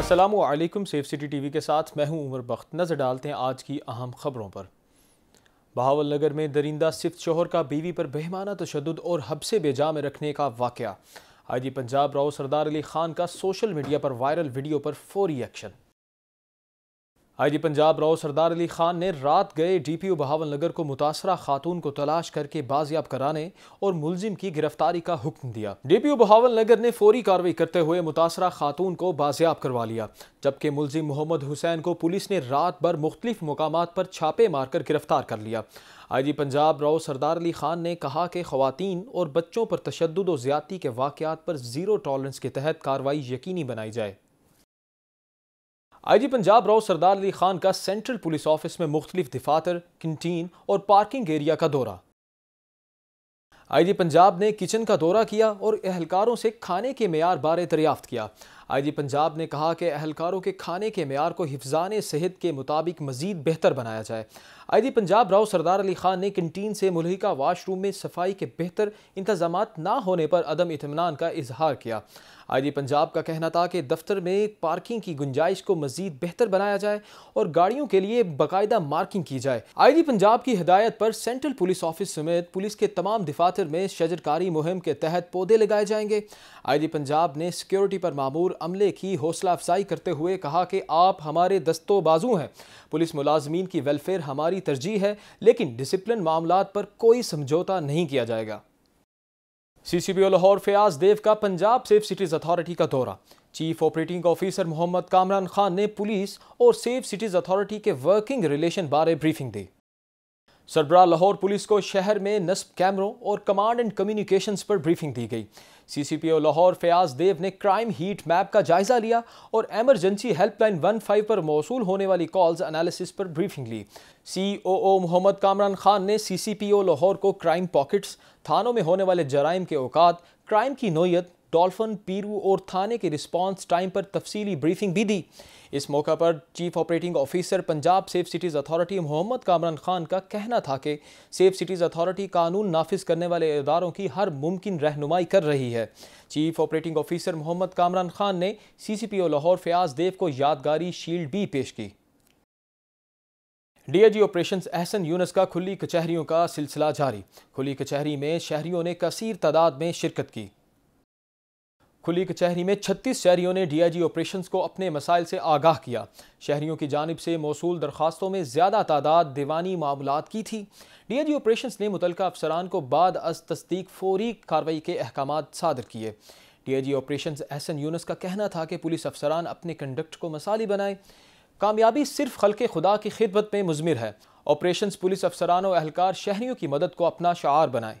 Aslam safe city TV के साथ मैं हूं उमर बख्त नज़र डालते हैं आज की अहम खबरों पर बहावल नगर में दरिंदा सिफ शोहर का बीवी पर बेहमाना तशद और हबसे बेजा में रखने का वाक़ आई जी पंजाब राव सरदार अली खान का सोशल मीडिया पर वायरल वीडियो पर फौरी action I G Punjab Rao Sardar Ali Khan ने रात गए D P O Bahawalnagar को मुतासरा खातून को तलाश करके बाजियाब कराने और मुलजिम की गिरफ्तारी का हुक्म दिया D P O Bahawalnagar ने फौरी कार्रवाई करते हुए मुतासरा खातून को बाजियाब करवा लिया जबकि मुलजिम मोहम्मद हुसैन को पुलिस ने रात भर मुख्तलिफ मकाम पर छापे मारकर गिरफ्तार कर लिया आई जी पंजाब राव सरदार अली खान ने कहा कि खुवान और बच्चों पर तशद व ज्यादती के वाकत पर ज़ीरो टॉलरेंस के तहत कार्रवाई यकीनी बनाई जाए आई जी पंजाब राव सरदार अली खान का सेंट्रल पुलिस ऑफिस में मुख्तलिफ दिफातर कंटीन और पार्किंग एरिया का दौरा आई जी पंजाब ने किचन का दौरा किया और एहलकारों से खाने के मैार बारे दरियाफ्त किया जी पंजाब ने कहा कि अहलकारों के खाने के मैार को हिफान सेहत के मुताबिक मजीद बेहतर बनाया जाए आईजी पंजाब राव सरदार अली खान ने कंटीन से मुलिका वाशरूम में सफाई के बेहतर इंतजाम ना होने पर अदम इतमान का इजहार किया जी पंजाब का कहना था कि दफ्तर में पार्किंग की गुंजाइश को मजीद बेहतर बनाया जाए और गाड़ियों के लिए बाकायदा मार्किंग की जाए जी पंजाब की हिदायत पर सेंट्रल पुलिस ऑफिस समेत पुलिस के तमाम दफातर में शजरकारी मुहिम के तहत पौधे लगाए जाएंगे आईजी पंजाब ने सिक्योरिटी पर मामूर अमले की हौसला अफजाई करते हुए कहा कि आप हमारे दस्तों बाजू हैं पुलिस मुलाजमीन की वेलफेयर हमारी तरजीह है लेकिन डिसिप्लिन मामला पर कोई समझौता नहीं किया जाएगा C C P O Lahore Fayaz Dev का पंजाब सेफ सिटीज़ अथॉरिटी का दौरा chief operating officer Mohammad Kamran Khan ने पुलिस और सेफ सिटीज़ अथॉरिटी के वर्किंग रिलेशन बारे ब्रीफिंग दी सरबरा लाहौर पुलिस को शहर में नस्ब कैमरों और कमांड एंड कम्युनिकेशंस पर ब्रीफिंग दी गई सीसीपीओ लाहौर फयाज देव ने क्राइम हीट मैप का जायजा लिया और एमरजेंसी हेल्पलाइन वन फाइव पर मौसू होने वाली कॉल्स एनालिसिस पर ब्रीफिंग ली C O O Mohammad Kamran Khan ने C C P O Lahore को क्राइम पॉकेट्स थानों में होने वाले जराइम के औकात क्राइम की नोयत डॉल्फन पीरू और थाने के रिस्पांस टाइम पर तफसीली ब्रीफिंग भी दी इस मौका पर chief operating officer Punjab safe cities authority Mohammad Kamran Khan का कहना था कि सेफ सिटीज़ अथॉरिटी कानून नाफिज करने वाले इदारों की हर मुमकिन रहनुमाई कर रही है chief operating officer Mohammad Kamran Khan ने सी लाहौर फयाज देव को यादगारी शील्ड भी पेश की डीएजी ऑपरेशंस एहसन यूनस का खुली कचहरियों का सिलसिला जारी खुली कचहरी में शहरियों ने कसीर तादाद में शिरकत की खुली कचहरी में 36 शहरियों ने डीआईजी ऑपरेशंस को अपने मसाइल से आगाह किया शहरियों की जानब से मौसू दरख्वास्तों में ज़्यादा तादाद दीवानी मामला की थी डीआईजी ऑपरेशंस ने मुतल अफसरान को बाद अज तस्दीक फौरी कार्रवाई के अहकाम सादर किए डीआईजी ऑपरेशंस एहसन यूनस का कहना था कि पुलिस अफसरान अपने कंडक्ट को मसाली बनाए कामयाबी सिर्फ खलके खुदा की खिदमत में मुजमिर है ऑपरेशन पुलिस अफसरान और अहलकार शहरीों की मदद को अपना शार बनाएं